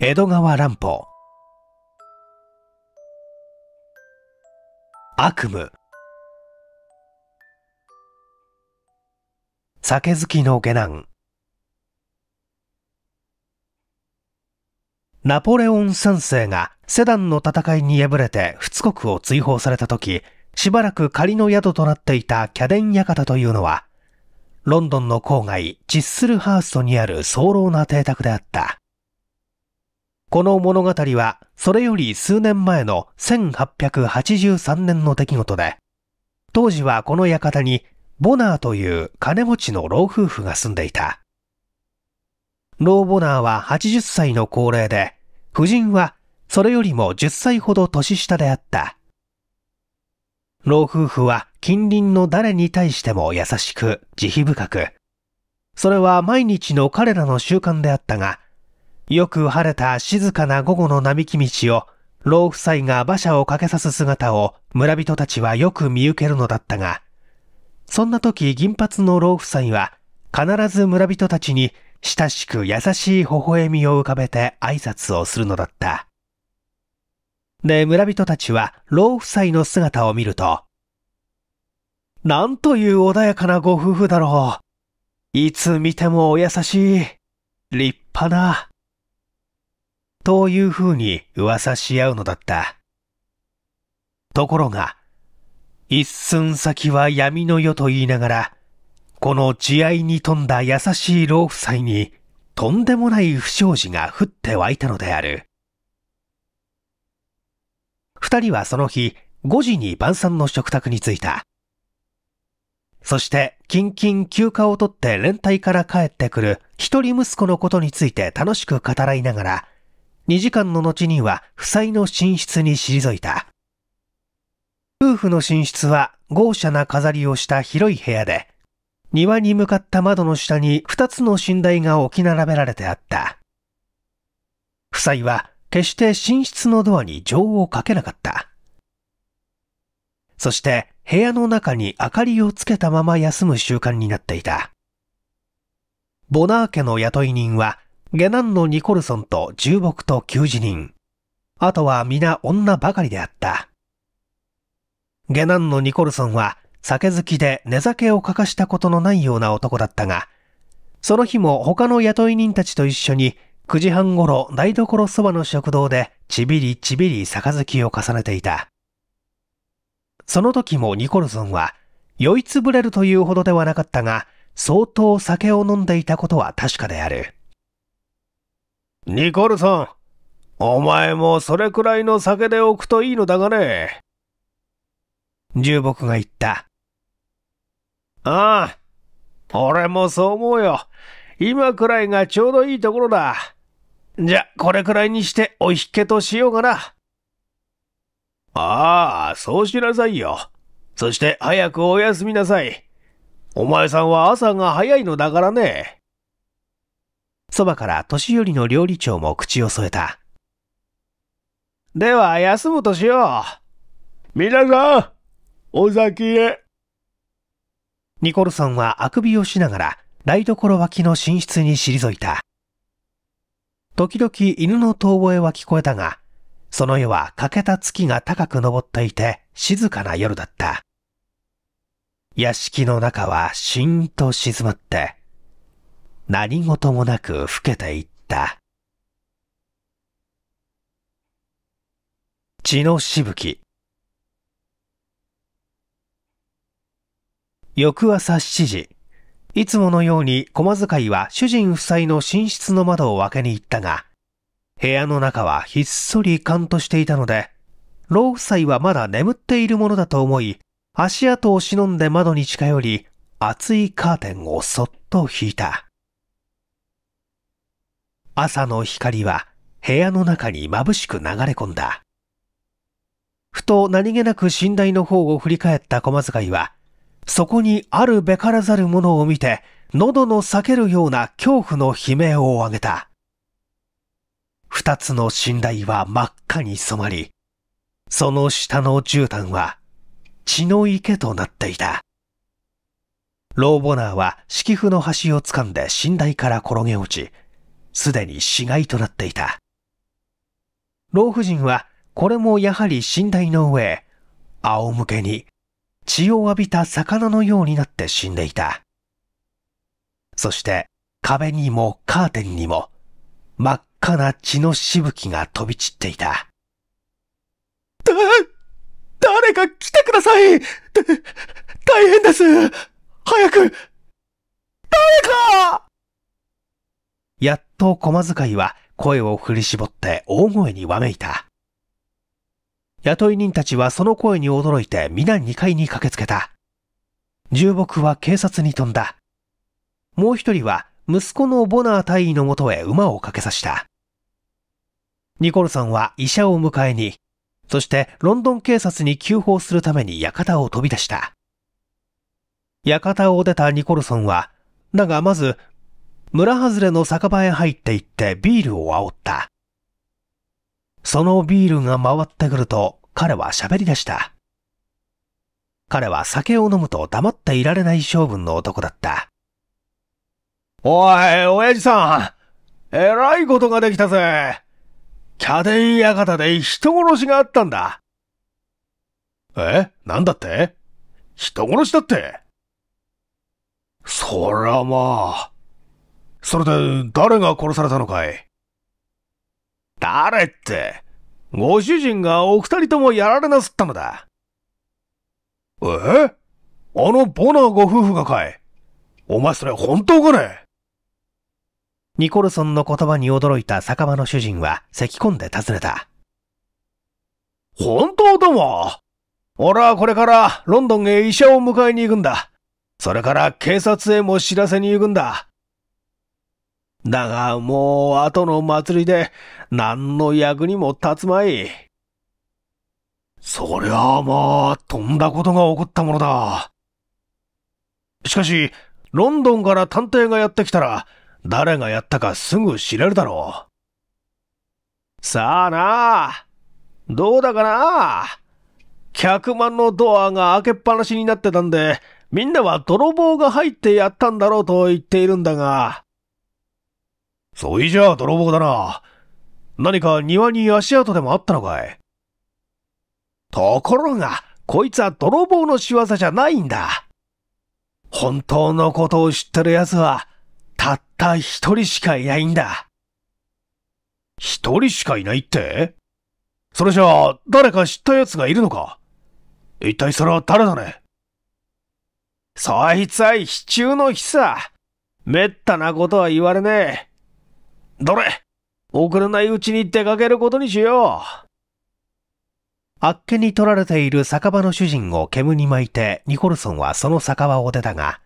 江戸川乱歩悪夢酒好きの下男ナポレオン三世がセダンの戦いに敗れて仏国を追放された時しばらく仮の宿となっていたキャデン館というのはロンドンの郊外チッスルハーストにある早漏な邸宅であったこの物語は、それより数年前の1883年の出来事で、当時はこの館に、ボナーという金持ちの老夫婦が住んでいた。老ボナーは80歳の高齢で、夫人はそれよりも10歳ほど年下であった。老夫婦は近隣の誰に対しても優しく、慈悲深く。それは毎日の彼らの習慣であったが、よく晴れた静かな午後の並木道を、老夫妻が馬車をかけさす姿を村人たちはよく見受けるのだったが、そんな時銀髪の老夫妻は、必ず村人たちに親しく優しい微笑みを浮かべて挨拶をするのだった。で、村人たちは老夫妻の姿を見ると、なんという穏やかなご夫婦だろう。いつ見てもお優しい。立派な。というふうに噂し合うのだった。ところが、一寸先は闇の世と言いながら、この慈愛に富んだ優しい老夫妻に、とんでもない不祥事が降って湧いたのである。二人はその日、5時に晩餐の食卓に着いた。そして、キンキン休暇を取って連帯から帰ってくる一人息子のことについて楽しく語らいながら、2時間の後には夫妻の寝室に退いた。夫婦の寝室は豪奢な飾りをした広い部屋で、庭に向かった窓の下に2つの寝台が置き並べられてあった。夫妻は決して寝室のドアに情をかけなかった。そして部屋の中に明かりをつけたまま休む習慣になっていた。ボナー家の雇い人は下男のニコルソンと重木と給仕人。あとは皆女ばかりであった。下男のニコルソンは酒好きで寝酒を欠かしたことのないような男だったが、その日も他の雇い人たちと一緒に9時半頃台所そばの食堂でちびりちびり杯を重ねていた。その時もニコルソンは酔いつぶれるというほどではなかったが、相当酒を飲んでいたことは確かである。ニコルソン、お前もそれくらいの酒で置くといいのだがね。重木が言った。ああ、俺もそう思うよ。今くらいがちょうどいいところだ。じゃ、これくらいにしてお引けとしようかな。ああ、そうしなさいよ。そして早くおやすみなさい。お前さんは朝が早いのだからね。そばから年寄りの料理長も口を添えた。では、休むとしよう。皆さん、お先へ。ニコルソンはあくびをしながら、台所脇の寝室に退いた。時々犬の遠吠えは聞こえたが、その夜は欠けた月が高く昇っていて静かな夜だった。屋敷の中はしんと静まって、何事もなく老けていった。血のしぶき。翌朝7時、いつものように駒遣いは主人夫妻の寝室の窓を開けに行ったが、部屋の中はひっそり勘としていたので、老夫妻はまだ眠っているものだと思い、足跡を忍んで窓に近寄り、厚いカーテンをそっと引いた。朝の光は部屋の中に眩しく流れ込んだ。ふと何気なく寝台の方を振り返った駒使いは、そこにあるべからざるものを見て、喉の裂けるような恐怖の悲鳴を上げた。二つの寝台は真っ赤に染まり、その下の絨毯は血の池となっていた。ローボナーは敷布の端を掴んで寝台から転げ落ち、すでに死骸となっていた。老婦人はこれもやはり寝台の上、仰向けに血を浴びた魚のようになって死んでいた。そして壁にもカーテンにも真っ赤な血のしぶきが飛び散っていた。だ、誰か来てください大変です早く誰かやっと駒遣いは声を振り絞って大声にわめいた。雇い人たちはその声に驚いて皆2階に駆けつけた。重木は警察に飛んだ。もう一人は息子のボナー大尉のもとへ馬をかけさした。ニコルさんは医者を迎えに、そしてロンドン警察に急報するために館を飛び出した。館を出たニコルソンは、だがまず村外れの酒場へ入っていってビールを煽った。そのビールが回ってくると彼は喋り出した。彼は酒を飲むと黙っていられない性分の男だった。おい、親父さん、えらいことができたぜ。キャデン館で人殺しがあったんだ。えなんだって人殺しだってそらまあ。それで、誰が殺されたのかい誰って、ご主人がお二人ともやられなすったのだ。えあのボナーご夫婦がかいお前それ本当かねニコルソンの言葉に驚いた酒場の主人は咳込んで尋ねた。本当だも俺はこれからロンドンへ医者を迎えに行くんだ。それから警察へも知らせに行くんだ。だが、もう後の祭りで何の役にも立つまい。そりゃあまあ、とんだことが起こったものだ。しかし、ロンドンから探偵がやってきたら、誰がやったかすぐ知れるだろう。さあなあ、どうだかなあ。100万のドアが開けっぱなしになってたんで、みんなは泥棒が入ってやったんだろうと言っているんだが、そいじゃあ泥棒だな。何か庭に足跡でもあったのかいところが、こいつは泥棒の仕業じゃないんだ。本当のことを知ってる奴は、たった一人しかいないんだ。一人しかいないってそれじゃあ、誰か知った奴がいるのか一体それは誰だねそいつは非中の日さ。滅多なことは言われねえ。どれ遅れないうちに出かけることにしよう。あっけに取られている酒場の主人を煙に巻いてニコルソンはその酒場を出たが、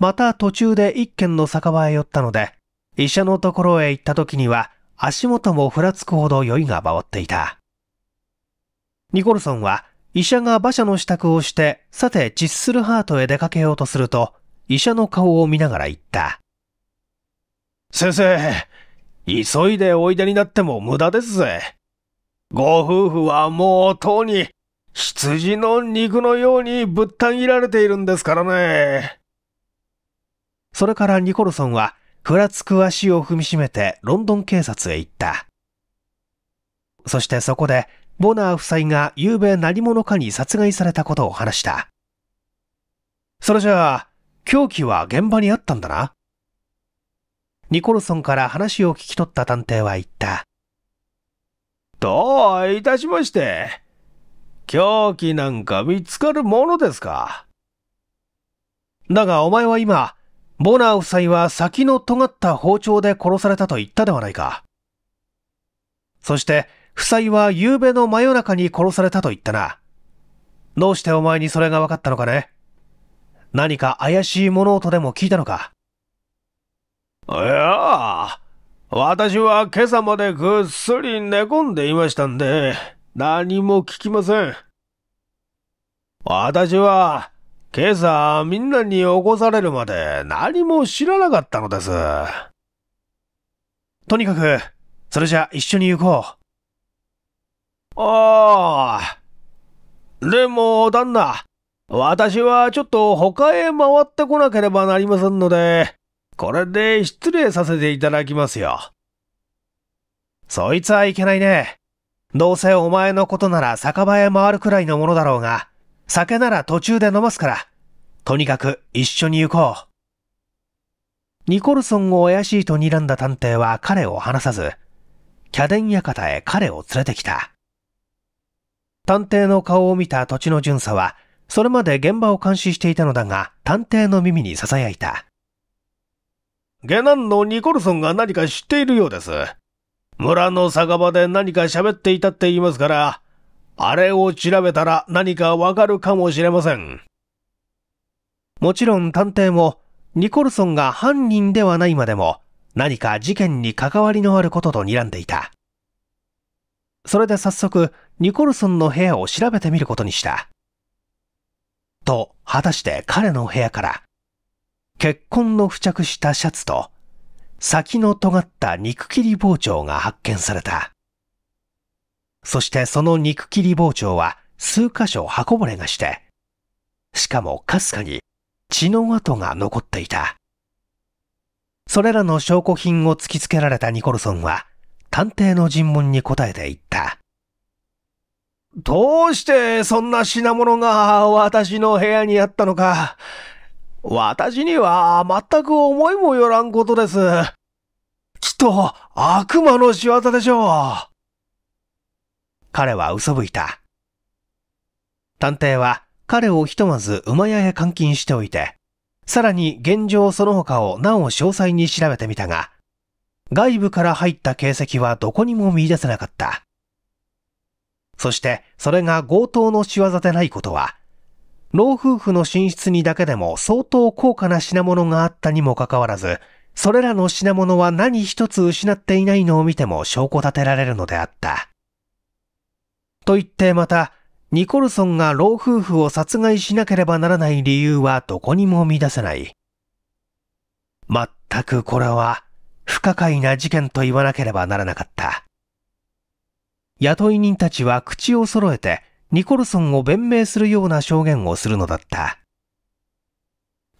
また途中で一軒の酒場へ寄ったので、医者のところへ行った時には足元もふらつくほど酔いが回っていた。ニコルソンは医者が馬車の支度をして、さてチッスルハートへ出かけようとすると、医者の顔を見ながら言った。先生、急いでおいでになっても無駄ですぜ。ご夫婦はもうとうに羊の肉のようにぶった切られているんですからね。それからニコルソンはふらつく足を踏みしめてロンドン警察へ行った。そしてそこでボナー夫妻が夕べ何者かに殺害されたことを話した。それじゃあ、凶器は現場にあったんだな。ニコルソンから話を聞き取った探偵は言った。どういたしまして。凶器なんか見つかるものですか。だがお前は今、ボナー夫妻は先の尖った包丁で殺されたと言ったではないか。そして、夫妻は夕べの真夜中に殺されたと言ったな。どうしてお前にそれが分かったのかね何か怪しい物音でも聞いたのかいや私は今朝までぐっすり寝込んでいましたんで、何も聞きません。私は、今朝みんなに起こされるまで何も知らなかったのです。とにかく、それじゃ一緒に行こう。ああ。でも、旦那、私はちょっと他へ回ってこなければなりませんので、これで失礼させていただきますよ。そいつはいけないね。どうせお前のことなら酒場へ回るくらいのものだろうが、酒なら途中で飲ますから、とにかく一緒に行こう。ニコルソンを怪しいと睨んだ探偵は彼を離さず、キャデン館へ彼を連れてきた。探偵の顔を見た土地の巡査は、それまで現場を監視していたのだが、探偵の耳に囁いた。下男のニコルソンが何か知っているようです。村の酒場で何か喋っていたって言いますから、あれを調べたら何かわかるかもしれません。もちろん探偵も、ニコルソンが犯人ではないまでも、何か事件に関わりのあることと睨んでいた。それで早速、ニコルソンの部屋を調べてみることにした。と、果たして彼の部屋から、血痕の付着したシャツと、先の尖った肉切り包丁が発見された。そしてその肉切り包丁は数箇所刃こぼれがして、しかもかすかに血の跡が残っていた。それらの証拠品を突きつけられたニコルソンは、探偵の尋問に答えていった。どうしてそんな品物が私の部屋にあったのか、私には全く思いもよらんことです。きっと悪魔の仕業でしょう。彼は嘘吹いた。探偵は彼をひとまず馬屋へ監禁しておいて、さらに現状その他をなお詳細に調べてみたが、外部から入った形跡はどこにも見出せなかった。そして、それが強盗の仕業でないことは、老夫婦の寝室にだけでも相当高価な品物があったにもかかわらず、それらの品物は何一つ失っていないのを見ても証拠立てられるのであった。と言ってまた、ニコルソンが老夫婦を殺害しなければならない理由はどこにも見出せない。まったくこれは不可解な事件と言わなければならなかった。雇い人たちは口を揃えてニコルソンを弁明するような証言をするのだった。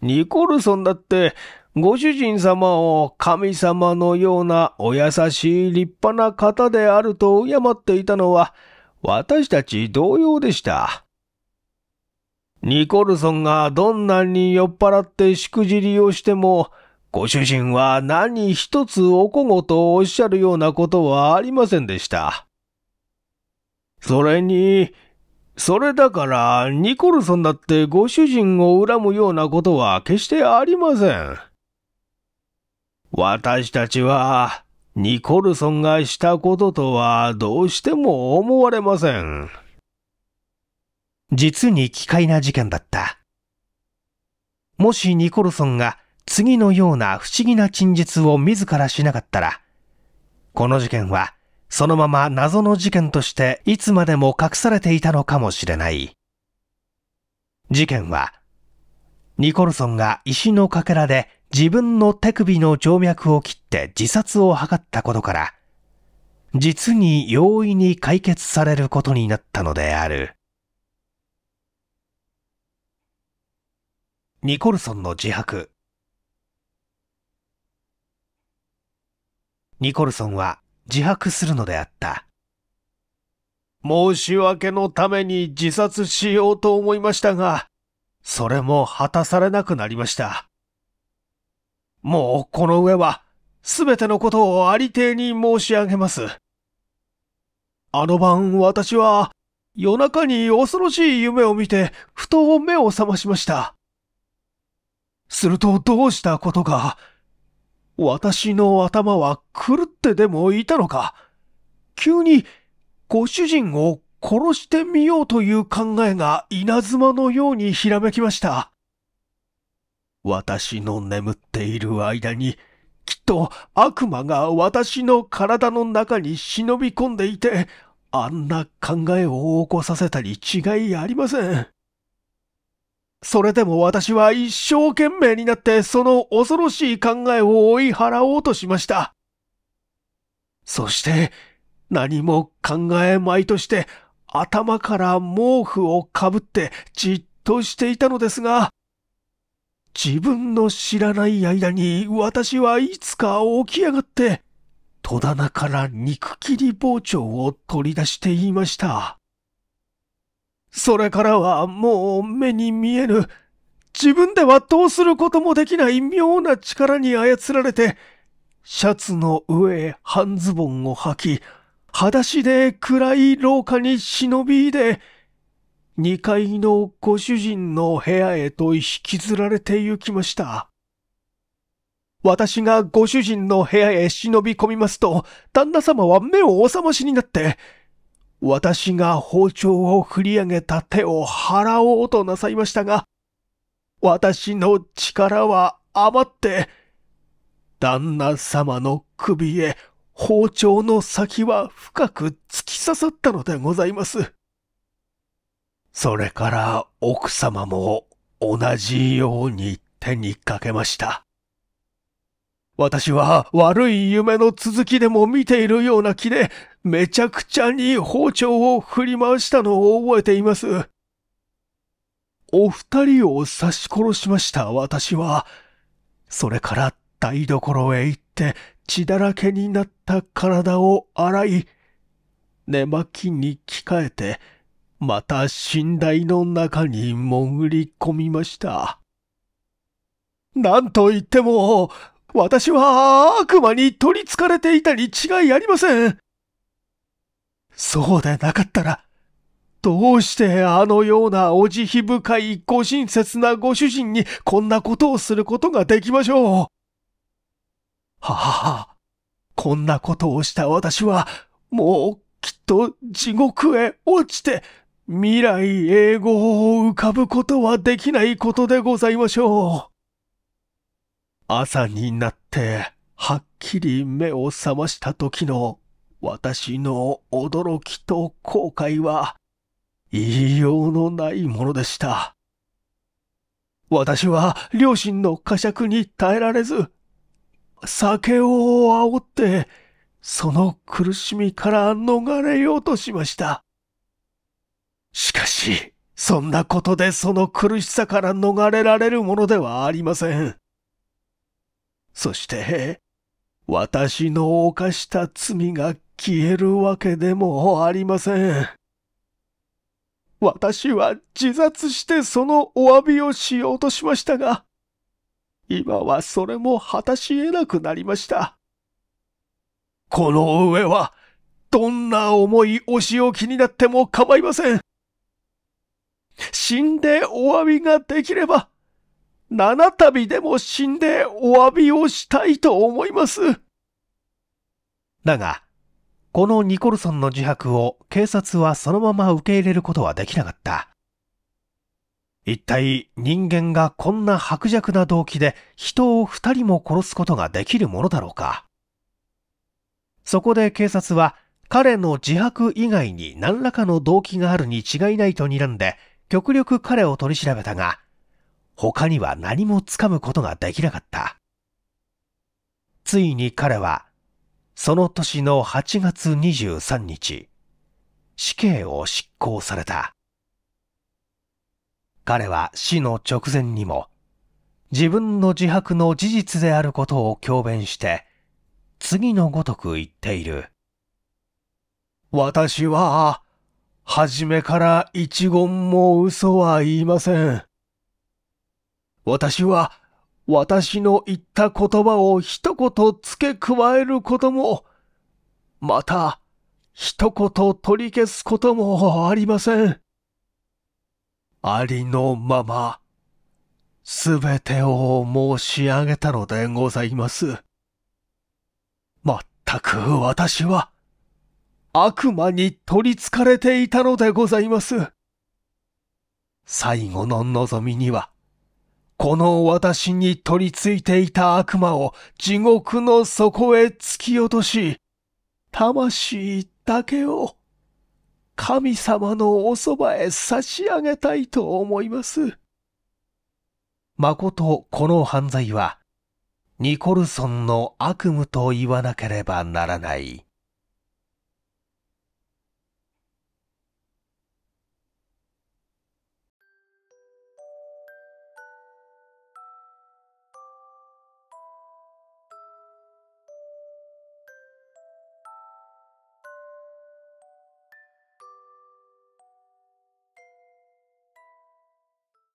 ニコルソンだって、ご主人様を神様のようなお優しい立派な方であると敬っていたのは、私たち同様でした。ニコルソンがどんなに酔っ払ってしくじりをしても、ご主人は何一つおこごとおっしゃるようなことはありませんでした。それに、それだから、ニコルソンだってご主人を恨むようなことは決してありません。私たちは、ニコルソンがしたこととはどうしても思われません。実に奇怪な事件だった。もしニコルソンが次のような不思議な陳述を自らしなかったら、この事件はそのまま謎の事件としていつまでも隠されていたのかもしれない。事件は、ニコルソンが石のかけらで自分の手首の静脈を切って自殺を図ったことから、実に容易に解決されることになったのである。ニコルソンの自白ニコルソンは自白するのであった。申し訳のために自殺しようと思いましたが、それも果たされなくなりました。もうこの上は、すべてのことをありていに申し上げます。あの晩私は、夜中に恐ろしい夢を見て、ふと目を覚ましました。するとどうしたことか、私の頭は狂ってでもいたのか急にご主人を殺してみようという考えが稲妻のようにひらめきました。私の眠っている間に、きっと悪魔が私の体の中に忍び込んでいて、あんな考えを起こさせたに違いありません。それでも私は一生懸命になってその恐ろしい考えを追い払おうとしました。そして、何も考えまいとして頭から毛布をかぶってじっとしていたのですが、自分の知らない間に私はいつか起き上がって、戸棚から肉切り包丁を取り出していました。それからはもう目に見えぬ、自分ではどうすることもできない妙な力に操られて、シャツの上へ半ズボンを履き、裸足で暗い廊下に忍び入れ、二階のご主人の部屋へと引きずられて行きました。私がご主人の部屋へ忍び込みますと、旦那様は目をお覚ましになって、私が包丁を振り上げた手を払おうとなさいましたが、私の力は余って、旦那様の首へ包丁の先は深く突き刺さったのでございます。それから奥様も同じように手にかけました。私は悪い夢の続きでも見ているような気で、めちゃくちゃに包丁を振り回したのを覚えています。お二人を刺し殺しました私は。それから台所へ行って血だらけになった体を洗い、寝巻きに着替えて、また寝台の中に潜り込みました。なんと言っても、私は悪魔に取り憑かれていたに違いありません。そうでなかったら、どうしてあのようなお慈悲深いご親切なご主人にこんなことをすることができましょう。はははこんなことをした私は、もうきっと地獄へ落ちて、未来永劫を浮かぶことはできないことでございましょう。朝になって、はっきり目を覚ました時の私の驚きと後悔は言いようのないものでした。私は両親の呵責に耐えられず、酒を煽って、その苦しみから逃れようとしました。しかし、そんなことでその苦しさから逃れられるものではありません。そして、私の犯した罪が消えるわけでもありません。私は自殺してそのお詫びをしようとしましたが、今はそれも果たし得なくなりました。この上は、どんな重いお仕置きになっても構いません。死んでお詫びができれば、七度でも死んでお詫びをしたいと思います。だが、このニコルソンの自白を警察はそのまま受け入れることはできなかった。一体人間がこんな薄弱な動機で人を二人も殺すことができるものだろうか。そこで警察は彼の自白以外に何らかの動機があるに違いないと睨んで極力彼を取り調べたが、他には何もつかむことができなかった。ついに彼はその年の8月23日、死刑を執行された。彼は死の直前にも、自分の自白の事実であることを強弁して、次のごとく言っている。私は、初めから一言も嘘は言いません。私は私の言った言葉を一言付け加えることも、また、一言取り消すこともありません。ありのまま、すべてを申し上げたのでございます。まったく私は、悪魔に取りつかれていたのでございます。最後の望みには、この私に取り付いていた悪魔を地獄の底へ突き落とし、魂だけを神様のおそばへ差し上げたいと思います。誠この犯罪は、ニコルソンの悪夢と言わなければならない。